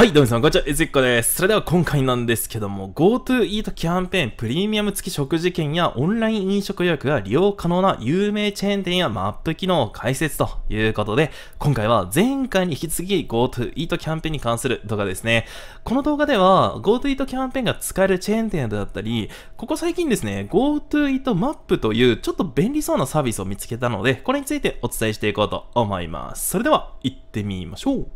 はい、どうも皆さん、こんにちは、えずっこです。それでは今回なんですけども、GoTo Eat キャンペーンプレミアム付き食事券やオンライン飲食予約が利用可能な有名チェーン店やマップ機能を解説ということで、今回は前回に引き継ぎ GoTo Eat キャンペーンに関する動画ですね。この動画では GoTo Eat キャンペーンが使えるチェーン店だったり、ここ最近ですね、GoTo Eat マップというちょっと便利そうなサービスを見つけたので、これについてお伝えしていこうと思います。それでは行ってみましょう。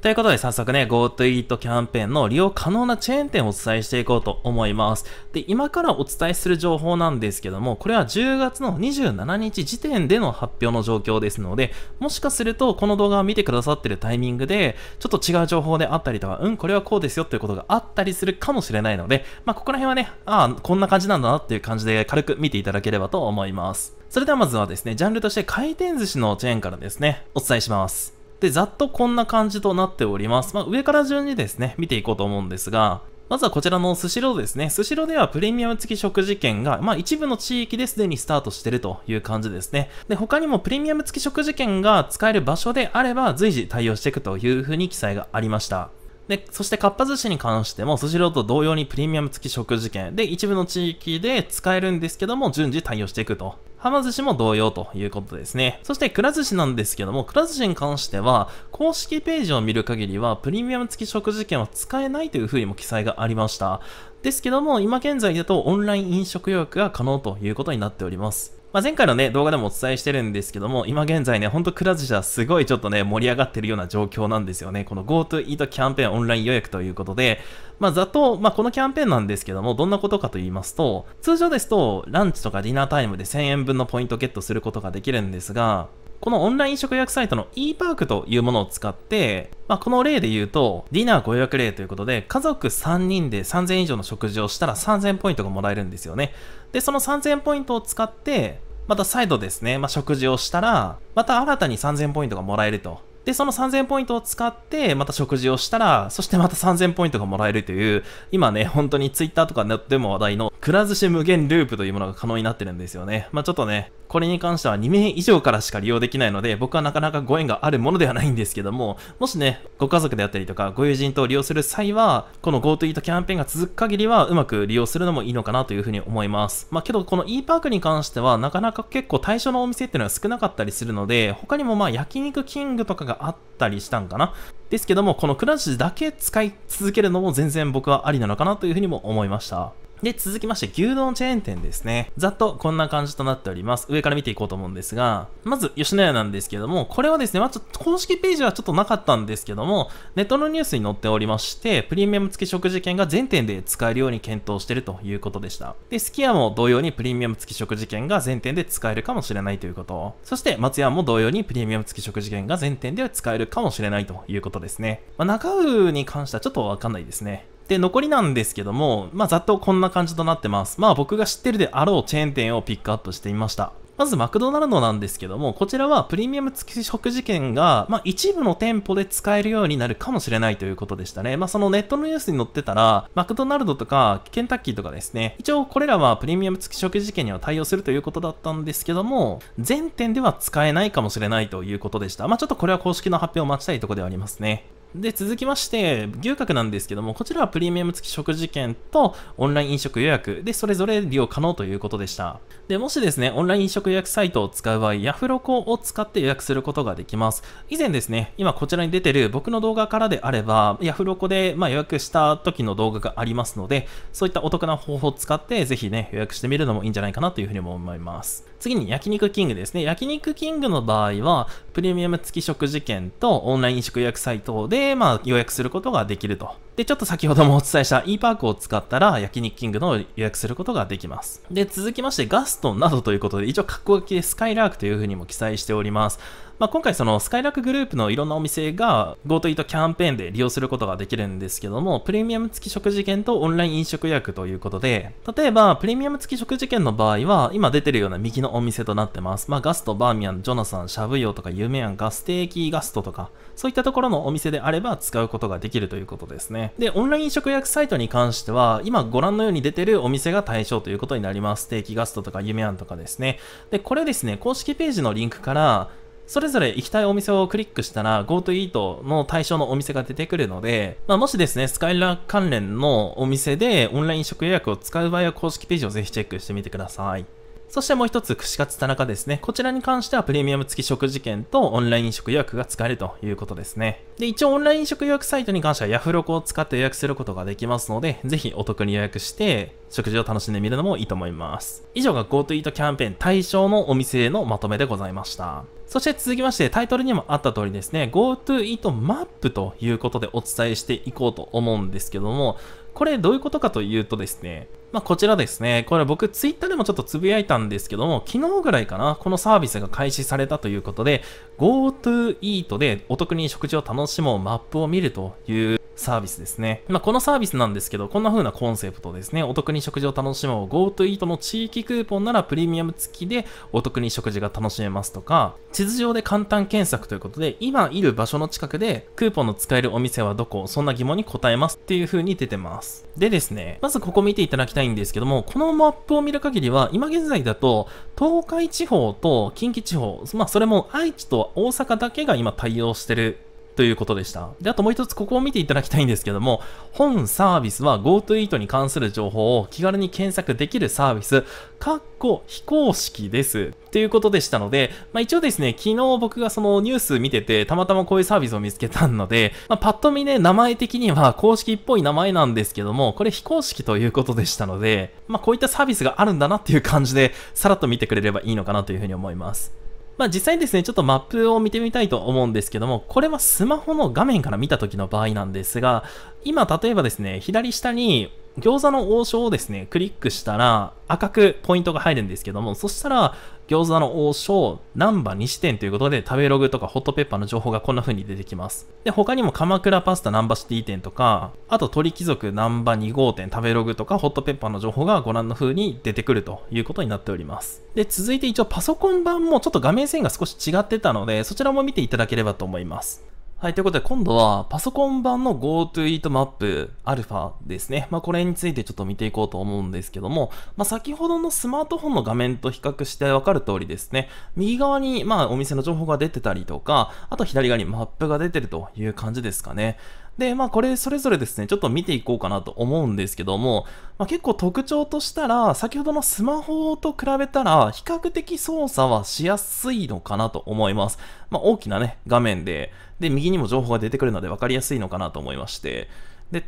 ということで早速ね、GoToEat キャンペーンの利用可能なチェーン店をお伝えしていこうと思います。で、今からお伝えする情報なんですけども、これは10月の27日時点での発表の状況ですので、もしかするとこの動画を見てくださってるタイミングで、ちょっと違う情報であったりとか、うん、これはこうですよっていうことがあったりするかもしれないので、まあ、ここら辺はね、ああ、こんな感じなんだなっていう感じで軽く見ていただければと思います。それではまずはですね、ジャンルとして回転寿司のチェーンからですね、お伝えします。で、ざっとこんな感じとなっております。まあ、上から順にですね、見ていこうと思うんですが、まずはこちらのスシローですね。スシローではプレミアム付き食事券が、まあ一部の地域ですでにスタートしてるという感じですね。で、他にもプレミアム付き食事券が使える場所であれば随時対応していくというふうに記載がありました。で、そしてかっぱ寿司に関しても、スシローと同様にプレミアム付き食事券で一部の地域で使えるんですけども、順次対応していくとはま寿司も同様ということですね。そしてくら寿司なんですけども、くら寿司に関しては、公式ページを見る限りは、プレミアム付き食事券は使えないという風にも記載がありました。ですけども、今現在だとオンライン飲食予約が可能ということになっております。まあ、前回のね、動画でもお伝えしてるんですけども、今現在ね、ほんとくら寿司はすごいちょっとね、盛り上がってるような状況なんですよね。この GoTo Eat キャンペーンオンライン予約ということで、まあ、ざっと、まあ、このキャンペーンなんですけども、どんなことかと言いますと、通常ですと、ランチとかディナータイムで1000円分のポイントゲットすることができるんですが、このオンライン食予約サイトの e パークというものを使って、まあ、この例で言うと、ディナーご予約例ということで、家族3人で3000以上の食事をしたら3000ポイントがもらえるんですよね。で、その3000ポイントを使って、また再度ですね、まあ、食事をしたら、また新たに3000ポイントがもらえると。で、その3000ポイントを使って、また食事をしたら、そしてまた3000ポイントがもらえるという、今ね、本当に Twitter とかネットでも話題の、くら寿司無限ループというものが可能になってるんですよね。まあ、ちょっとね、これに関しては2名以上からしか利用できないので、僕はなかなかご縁があるものではないんですけども、もしね、ご家族であったりとか、ご友人と利用する際は、この GoTo Eat キャンペーンが続く限りは、うまく利用するのもいいのかなというふうに思います。まあ、けど、この e パークに関しては、なかなか結構対象のお店っていうのは少なかったりするので、他にもまあ、焼肉キングとかががあったりしたんかな。ですけども、このクラッシュだけ使い続けるのも全然僕はありなのかなというふうにも思いました。で、続きまして、牛丼チェーン店ですね。ざっとこんな感じとなっております。上から見ていこうと思うんですが、まず、吉野家なんですけども、これはですね、まあ、ちょっと公式ページはちょっとなかったんですけども、ネットのニュースに載っておりまして、プレミアム付き食事券が全店で使えるように検討しているということでした。で、スキヤも同様にプレミアム付き食事券が全店で使えるかもしれないということ。そして、松屋も同様にプレミアム付き食事券が全店で使えるかもしれないということですね。まあ、中うに関してはちょっとわかんないですね。で、残りなんですけども、まあ、ざっとこんな感じとなってます。まあ、僕が知ってるであろうチェーン店をピックアップしてみました。まずマクドナルドなんですけども、こちらはプレミアム付き食事券が、まあ、一部の店舗で使えるようになるかもしれないということでしたね。まあ、そのネットのニュースに載ってたら、マクドナルドとかケンタッキーとかですね、一応これらはプレミアム付き食事券には対応するということだったんですけども、全店では使えないかもしれないということでした。まあ、ちょっとこれは公式の発表を待ちたいところではありますね。で、続きまして、牛角なんですけども、こちらはプレミアム付き食事券とオンライン飲食予約で、それぞれ利用可能ということでした。で、もしですね、オンライン飲食予約サイトを使う場合、ヤフロコを使って予約することができます。以前ですね、今こちらに出てる僕の動画からであれば、ヤフロコでま予約した時の動画がありますので、そういったお得な方法を使って、ぜひね、予約してみるのもいいんじゃないかなというふうにも思います。次に焼肉キングですね。焼肉キングの場合は、プレミアム付き食事券とオンライン飲食予約サイトで、まあ、予約することができると。で、ちょっと先ほどもお伝えした e パークを使ったら、焼肉キングの予約することができます。で、続きまして、ガストンなどということで、一応、格好書きでスカイラークというふうにも記載しております。まあ、今回そのスカイラックグループのいろんなお店が GoTo イートキャンペーンで利用することができるんですけども、プレミアム付き食事券とオンライン飲食予約ということで、例えばプレミアム付き食事券の場合は、今出てるような右のお店となってます。まあ、ガスト、バーミヤン、ジョナサン、シャブヨとか、ユメアン、ガステーキ、ガストとか、そういったところのお店であれば使うことができるということですね。で、オンライン飲食予約サイトに関しては、今ご覧のように出てるお店が対象ということになります。ステーキ、ガストとか、ユメアンとかですね。で、これですね、公式ページのリンクから、それぞれ行きたいお店をクリックしたら GoToEat の対象のお店が出てくるので、まあ、もしですね、スカイラー関連のお店でオンライン食予約を使う場合は公式ページをぜひチェックしてみてください。そしてもう一つ、串カツ田中ですね。こちらに関してはプレミアム付き食事券とオンライン飲食予約が使えるということですね。で、一応オンライン飲食予約サイトに関してはヤフロコを使って予約することができますので、ぜひお得に予約して、食事を楽しんでみるのもいいと思います。以上が GoToEat キャンペーン対象のお店のまとめでございました。そして続きましてタイトルにもあった通りですね、GoToEat マップということでお伝えしていこうと思うんですけども、これどういうことかというとですね、まあ、こちらですね。これ僕、ツイッターでもちょっとつぶやいたんですけども、昨日ぐらいかな、このサービスが開始されたということで、GoToEat でお得に食事を楽しもうマップを見るというサービスですね。まあ、このサービスなんですけど、こんな風なコンセプトですね。お得に食事を楽しもう。GoTo e a t の地域クーポンならプレミアム付きでお得に食事が楽しめますとか、地図上で簡単検索ということで、今いる場所の近くでクーポンの使えるお店はどこそんな疑問に答えますっていう風に出てます。でですね、まずここ見ていただきたいんですけども、このマップを見る限りは、今現在だと、東海地方と近畿地方、まあそれも愛知と大阪だけが今対応してるということでした。で、あともう一つここを見ていただきたいんですけども、本サービスは GoToEat に関する情報を気軽に検索できるサービス、かっこ非公式です。ということでしたので、まあ一応ですね、昨日僕がそのニュース見てて、たまたまこういうサービスを見つけたので、まあパッと見ね、名前的には公式っぽい名前なんですけども、これ非公式ということでしたので、まあこういったサービスがあるんだなっていう感じで、さらっと見てくれればいいのかなというふうに思います。まあ実際にですね、ちょっとマップを見てみたいと思うんですけども、これはスマホの画面から見た時の場合なんですが、今例えばですね、左下に餃子の王将をですね、クリックしたら赤くポイントが入るんですけども、そしたら餃子の王将、南波西店ということで食べログとかホットペッパーの情報がこんな風に出てきます。で、他にも鎌倉パスタ南波シティ店とか、あと鳥貴族南波2号店食べログとかホットペッパーの情報がご覧の風に出てくるということになっております。で、続いて一応パソコン版もちょっと画面線が少し違ってたので、そちらも見ていただければと思います。はい、ということで今度はパソコン版の GoToEat マップ α ですね。まあ、これについてちょっと見ていこうと思うんですけども、まあ、先ほどのスマートフォンの画面と比較してわかる通りですね、右側にまあお店の情報が出てたりとか、あと左側にマップが出てるという感じですかね。で、まあこれそれぞれですね、ちょっと見ていこうかなと思うんですけども、まあ、結構特徴としたら、先ほどのスマホと比べたら、比較的操作はしやすいのかなと思います。まあ大きなね、画面で、で、右にも情報が出てくるので分かりやすいのかなと思いまして、で、例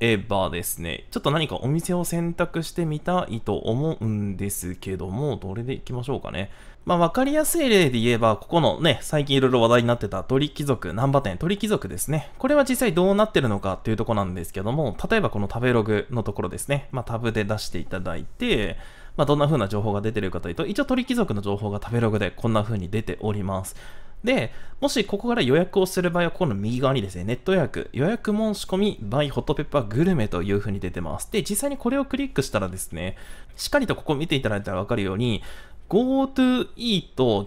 えばですね、ちょっと何かお店を選択してみたいと思うんですけども、どれでいきましょうかね。まあ、わかりやすい例で言えば、ここのね、最近いろいろ話題になってた鳥貴族、難波店、鳥貴族ですね。これは実際どうなってるのかっていうとこなんですけども、例えばこの食べログのところですね。まあ、タブで出していただいて、まあ、どんな風な情報が出てるかというと、一応鳥貴族の情報が食べログでこんな風に出ております。で、もしここから予約をする場合は、この右側にですね、ネット予約、予約申し込み by ホットペッパーグルメという風に出てます。で、実際にこれをクリックしたらですね、しっかりとここ見ていただいたらわかるように、GoToEat キ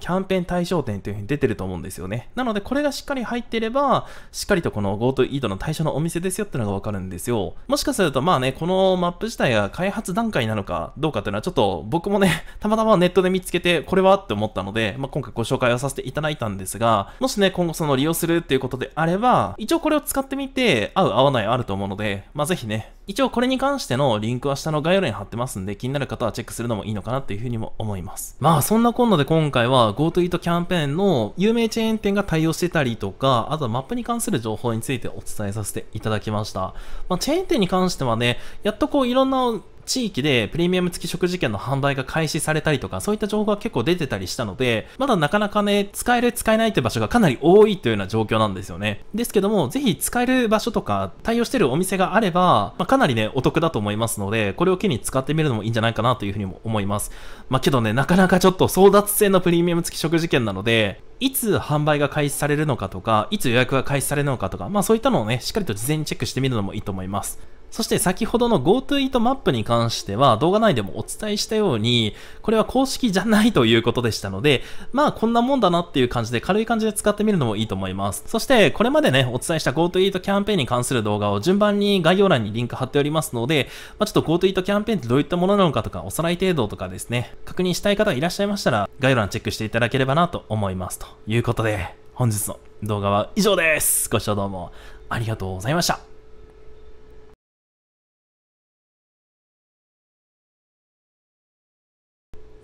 ャンペーン対象店というふうに出てると思うんですよね。なので、これがしっかり入っていれば、しっかりとこの GoToEat の対象のお店ですよっていうのがわかるんですよ。もしかすると、まあね、このマップ自体が開発段階なのかどうかっていうのは、ちょっと僕もね、たまたまネットで見つけて、これはって思ったので、まあ、今回ご紹介をさせていただいたんですが、もしね、今後その利用するっていうことであれば、一応これを使ってみて、合う合わないあると思うので、まあぜひね、一応これに関してのリンクは下の概要欄に貼ってますんで、気になる方はチェックするのもいいのかなっていうふうにも思います。まあそんな今度で今回は GoToEat キャンペーンの有名チェーン店が対応してたりとか、あとはマップに関する情報についてお伝えさせていただきました。まあチェーン店に関してはね、やっとこういろんな地域でプレミアム付き食事券の販売が開始されたりとか、そういった情報が結構出てたりしたので、まだなかなかね、使える使えないって場所がかなり多いというような状況なんですよね。ですけども、ぜひ使える場所とか、対応してるお店があれば、まあ、かなりね、お得だと思いますので、これを機に使ってみるのもいいんじゃないかなというふうにも思います。まあ、けどね、なかなかちょっと争奪戦のプレミアム付き食事券なので、いつ販売が開始されるのかとか、いつ予約が開始されるのかとか、まあそういったのをね、しっかりと事前にチェックしてみるのもいいと思います。そして先ほどの GoTo イートマップに関しては動画内でもお伝えしたように、これは公式じゃないということでしたので、まあこんなもんだなっていう感じで軽い感じで使ってみるのもいいと思います。そしてこれまでね、お伝えした GoTo イートキャンペーンに関する動画を順番に概要欄にリンク貼っておりますので、まあ、ちょっと GoTo イートキャンペーンってどういったものなのかとかおさらい程度とかですね、確認したい方がいらっしゃいましたら、概要欄チェックしていただければなと思います。ということで、本日の動画は以上です。ご視聴どうもありがとうございました。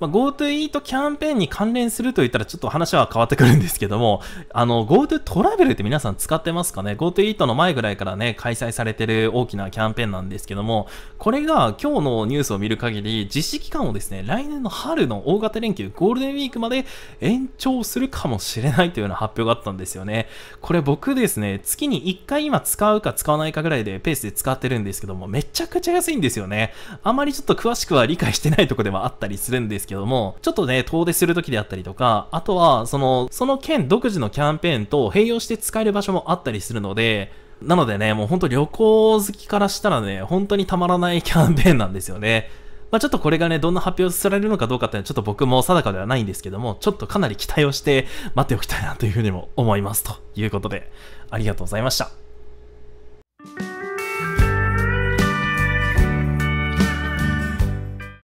まあ、GoTo イートキャンペーンに関連すると言ったらちょっと話は変わってくるんですけども、あの、GoTo トラベルって皆さん使ってますかね ?GoTo イートの前ぐらいからね、開催されてる大きなキャンペーンなんですけども、これが今日のニュースを見る限り、実施期間をですね、来年の春の大型連休、ゴールデンウィークまで延長するかもしれないというような発表があったんですよね。これ僕ですね、月に1回今使うか使わないかぐらいでペースで使ってるんですけども、めちゃくちゃ安いんですよね。あまりちょっと詳しくは理解してないとこではあったりするんですけどけども、ちょっとね、遠出する時であったりとか、あとは、その、その県独自のキャンペーンと併用して使える場所もあったりするので、なのでね、もうほんと旅行好きからしたらね、本当にたまらないキャンペーンなんですよね。まあ、ちょっとこれがね、どんな発表されるのかどうかっていうのはちょっと僕も定かではないんですけども、ちょっとかなり期待をして待っておきたいなというふうにも思いますということで、ありがとうございました。